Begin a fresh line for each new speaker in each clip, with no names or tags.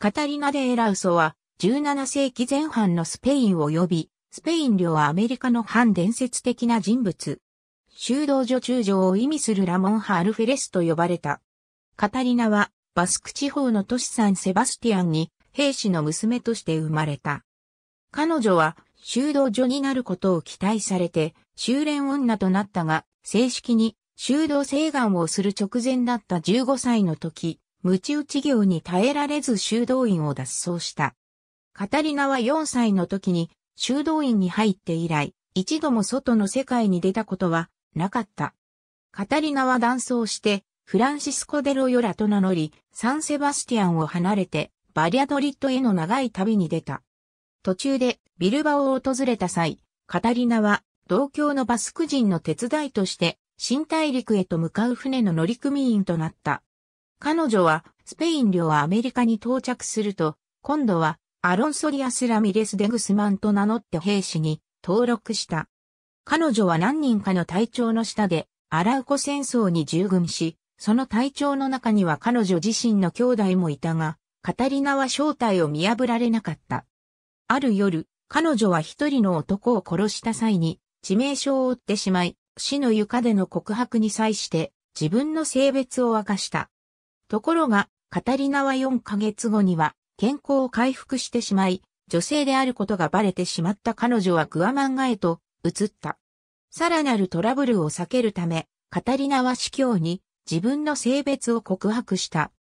カタリナ・デ・エラウソは17世紀前半のスペイン及びスペイン領アメリカの反伝説的な人物。修道女中将を意味するラモンハ・アルフェレスと呼ばれた。カタリナはバスク地方の都市サン・セバスティアンに兵士の娘として生まれた。彼女は修道女になることを期待されて修練女となったが正式に修道請願をする直前だった15歳の時、無知打ち業に耐えられず修道院を脱走した。カタリナは4歳の時に修道院に入って以来、一度も外の世界に出たことはなかった。カタリナは断層して、フランシスコ・デロヨラと名乗り、サンセバスティアンを離れて、バリアドリッドへの長い旅に出た。途中でビルバを訪れた際、カタリナは同郷のバスク人の手伝いとして、新大陸へと向かう船の乗組員となった。彼女はスペイン領アメリカに到着すると、今度はアロンソリアス・ラミレス・デグスマンと名乗って兵士に登録した。彼女は何人かの隊長の下でアラウコ戦争に従軍し、その隊長の中には彼女自身の兄弟もいたが、カタリナは正体を見破られなかった。ある夜、彼女は一人の男を殺した際に、致命傷を負ってしまい、死の床での告白に際して、自分の性別を明かした。ところが、カタリナは4ヶ月後には、健康を回復してしまい、女性であることがバレてしまった彼女はグアマンガへと移った。さらなるトラブルを避けるため、カタリナは司教に自分の性別を告白した。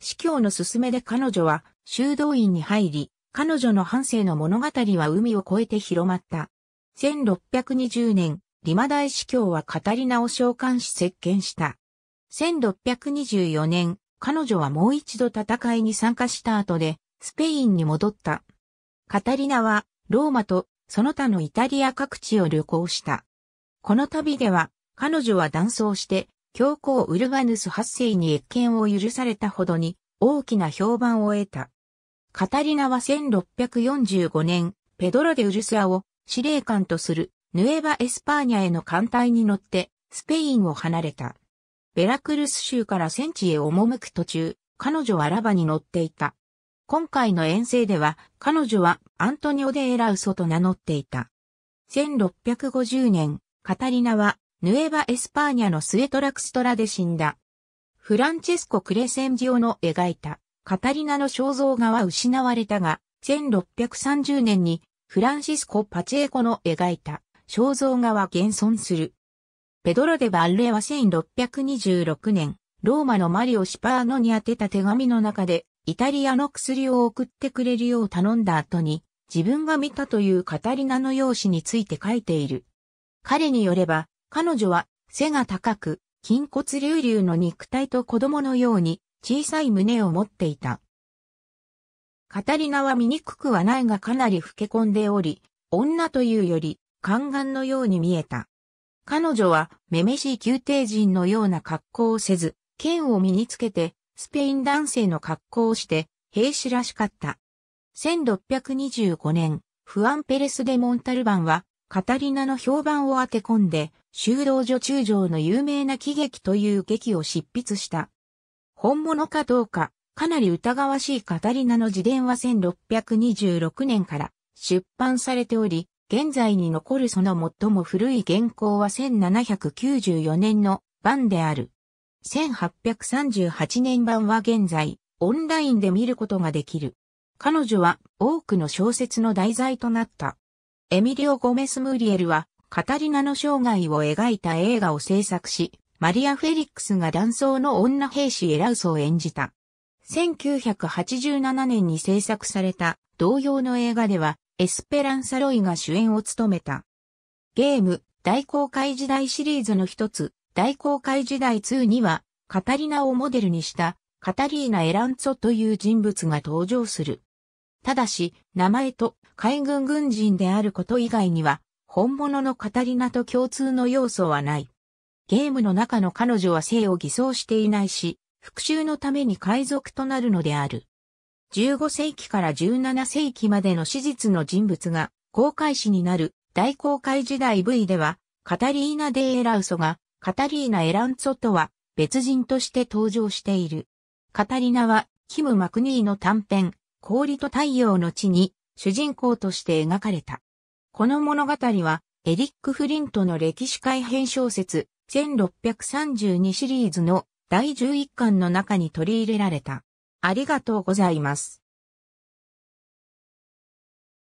司教の勧めで彼女は修道院に入り、彼女の半生の物語は海を越えて広まった。1620年、リマ大司教はカタリナを召喚し接見した。1624年、彼女はもう一度戦いに参加した後で、スペインに戻った。カタリナは、ローマと、その他のイタリア各地を旅行した。この旅では、彼女は断層して、教皇ウルガヌス8世に越権を許されたほどに、大きな評判を得た。カタリナは1645年、ペドロでウルスアを司令官とするヌエバ・エスパーニャへの艦隊に乗ってスペインを離れた。ベラクルス州から戦地へ赴く途中、彼女はラバに乗っていた。今回の遠征では、彼女はアントニオ・デ・エラウソと名乗っていた。1650年、カタリナは、ヌエバ・エスパーニャのスエトラクストラで死んだ。フランチェスコ・クレセンジオの描いた、カタリナの肖像画は失われたが、1630年にフランシスコ・パチェーコの描いた肖像画は現存する。ペドロ・デ・バッレは1626年、ローマのマリオ・シパーノに宛てた手紙の中で、イタリアの薬を送ってくれるよう頼んだ後に、自分が見たというカタリナの容姿について書いている。彼によれば、彼女は背が高く、筋骨隆々の肉体と子供のように小さい胸を持っていた。カタリナは醜くはないがかなり老け込んでおり、女というより、宦官のように見えた。彼女は、めめしい宮廷人のような格好をせず、剣を身につけて、スペイン男性の格好をして、兵士らしかった。1625年、フアン・ペレス・デ・モンタルバンは、カタリナの評判を当て込んで、修道女中将の有名な喜劇という劇を執筆した。本物かどうか、かなり疑わしいカタリナの自伝は1626年から出版されており、現在に残るその最も古い原稿は1794年の版である。1838年版は現在、オンラインで見ることができる。彼女は多くの小説の題材となった。エミリオ・ゴメス・ムーリエルは、カタリナの生涯を描いた映画を制作し、マリア・フェリックスが断層の女兵士エラウスを演じた。1987年に制作された同様の映画では、エスペランサ・ロイが主演を務めた。ゲーム、大航海時代シリーズの一つ、大航海時代2には、カタリナをモデルにした、カタリーナ・エランツォという人物が登場する。ただし、名前と海軍軍人であること以外には、本物のカタリナと共通の要素はない。ゲームの中の彼女は性を偽装していないし、復讐のために海賊となるのである。15世紀から17世紀までの史実の人物が公開史になる大公開時代 V では、カタリーナ・デ・エラウソがカタリーナ・エランツォとは別人として登場している。カタリナは、キム・マクニーの短編、氷と太陽の地に主人公として描かれた。この物語は、エリック・フリントの歴史改編小説、1632シリーズの第11巻の中に取り入れられた。ありがとうございます。